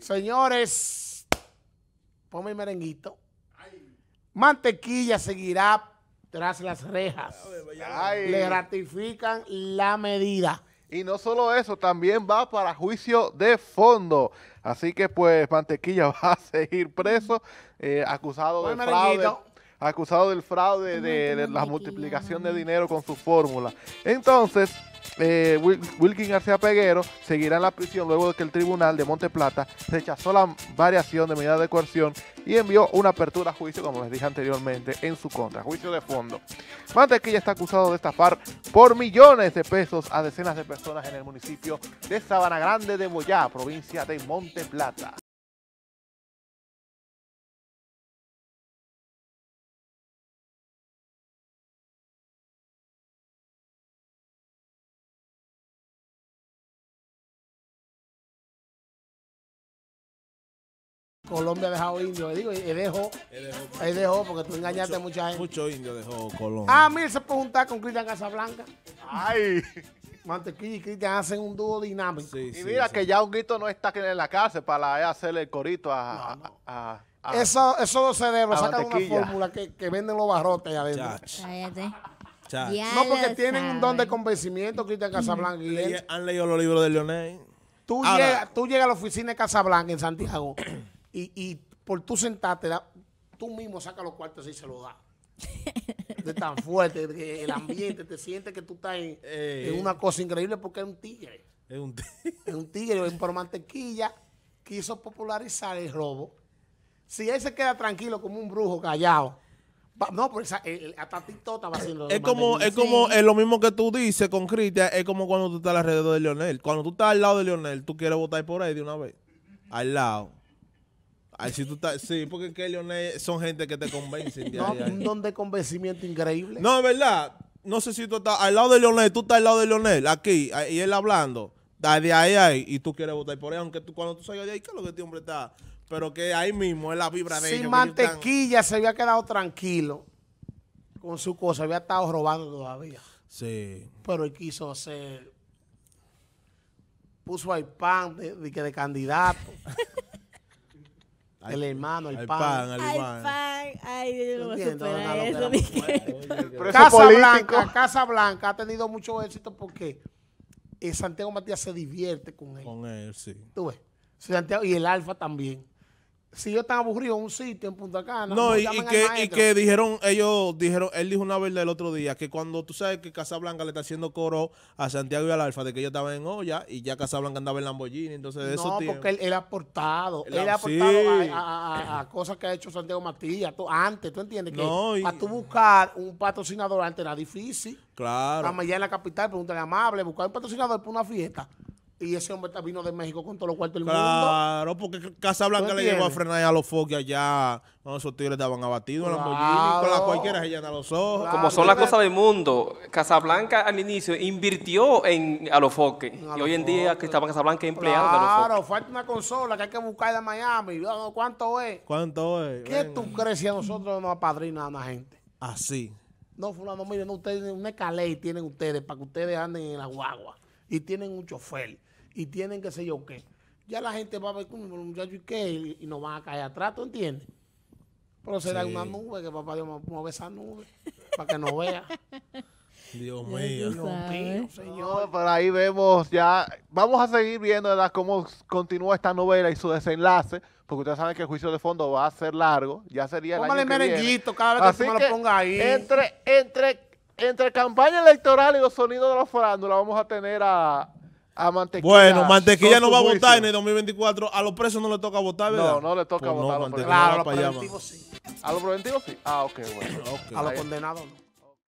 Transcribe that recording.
Señores, ponme el merenguito. Mantequilla seguirá tras las rejas. Le ratifican la medida. Y no solo eso, también va para juicio de fondo. Así que pues Mantequilla va a seguir preso, eh, acusado del fraude. Acusado del fraude de, de la multiplicación de dinero con su fórmula. Entonces, eh, Wilkin García Peguero seguirá en la prisión luego de que el tribunal de Monte Plata rechazó la variación de medida de coerción y envió una apertura a juicio, como les dije anteriormente, en su contra, juicio de fondo. Mantequilla está acusado de estafar por millones de pesos a decenas de personas en el municipio de Sabana Grande de Boyá, provincia de Monte Plata. Colombia ha dejado le Digo, y dejó. Él dejó, porque tú engañaste a mucha gente. Muchos indios dejó Colombia. Ah, mira, se puede juntar con Cristian Casablanca. Ay. Mantequilla y Cristian hacen un dúo dinámico. Sí, y mira que ya un grito no está en la casa para hacerle el corito a... a, a esos eso dos cerebros sacan una fórmula que, venden los barrotes adentro. Cállate. No, porque tienen un don de convencimiento, Cristian mm. Casablanca. Han leído los libros de Leonel. Tú, tú llegas a la oficina de Casablanca en Santiago y, y por tu sentarte, tú mismo saca los cuartos y se los da de tan fuerte, el ambiente, te sientes que tú estás eh. en, una cosa increíble porque es un tigre. Es un tigre. Es un tigre, por mantequilla, quiso popularizar el robo. Si él se queda tranquilo como un brujo callado, no, pues hasta TikTok estaba haciendo. Es como, es como es lo mismo que tú dices con Cristian, es como cuando tú estás alrededor de Lionel Cuando tú estás al lado de Lionel, tú quieres votar por ahí de una vez. Al lado si tú sí, porque Kelly Leonel son gente que te convence no, un don de convencimiento increíble. No, es verdad. No sé si tú estás al lado de Leonel, tú estás al lado de Leonel, aquí, y él hablando, de ahí ahí, y tú quieres votar por él, aunque tú cuando tú salgas de ahí, ¿qué es lo que este hombre está? Pero que ahí mismo es la vibra de él. Sin mantequilla se había quedado tranquilo con su cosa, había estado robando todavía. Sí. Pero él quiso hacer. Puso ahí pan de, de, de candidato. el hermano, el pan. pan el pan. pan. Ay, Dios, no, eso. Casa Blanca, Casa Blanca ha tenido mucho éxito porque eh, Santiago Matías se divierte con él. Con él, sí. Tú ves. Santiago, y el Alfa también si yo estaba aburrido en un sitio en Punta Cana. No, y, que, dijeron, ellos dijeron, él dijo una verdad el otro día, que cuando tú sabes que Casablanca le está haciendo coro a Santiago y al Alfa de que ellos estaba en olla y ya Casablanca andaba en Lamborghini, entonces de No, porque él, ha aportado, él, ha aportado a, a, cosas que ha hecho Santiago Matías antes, ¿tú entiendes? Que no, para tú buscar un patrocinador antes era difícil. Claro. Para allá en la capital, pregúntale amable, buscar un patrocinador para una fiesta. Y ese hombre vino de México con todos los cuartos del mundo. Claro, porque Casablanca le llevó a frenar a los foques allá. Cuando esos tigres estaban abatidos claro. en la con la cualquiera se llenan los ojos. Como son las cosas del mundo, Casablanca al inicio invirtió en a los foques. Y hoy en día Cristóbal Casablanca es empleado claro, de los Claro, falta una consola que hay que buscar de Miami. ¿Cuánto es? ¿Cuánto es? ¿Qué tú crees si a nosotros nos apadrinan a la gente? Así. No, fulano, miren, no, ustedes, una escalera tienen ustedes para que ustedes anden en la guagua y tienen un chofer y tienen qué sé yo qué. Ya la gente va a ver cómo los muchachos y qué, y, nos van a caer atrás, ¿tú entiendes? Pero será una nube que papá Dios mueve esa nube para que no vea. Dios mío. Dios mío, señor. por ahí vemos ya. Vamos a seguir viendo cómo continúa esta novela y su desenlace, porque ustedes saben que el juicio de fondo va a ser largo. Ya sería el año que viene. cada vez que, se me lo ponga ahí. Entre, entre entre campaña electoral y los sonidos de la farándula vamos a tener a, a Mantequilla. Bueno, Mantequilla no va a votar en el 2024. A los presos no le toca votar, ¿verdad? No, no le toca pues votar. a los a los preventivos sí. A los preventivos sí. Ah, ok, bueno. A los condenados no.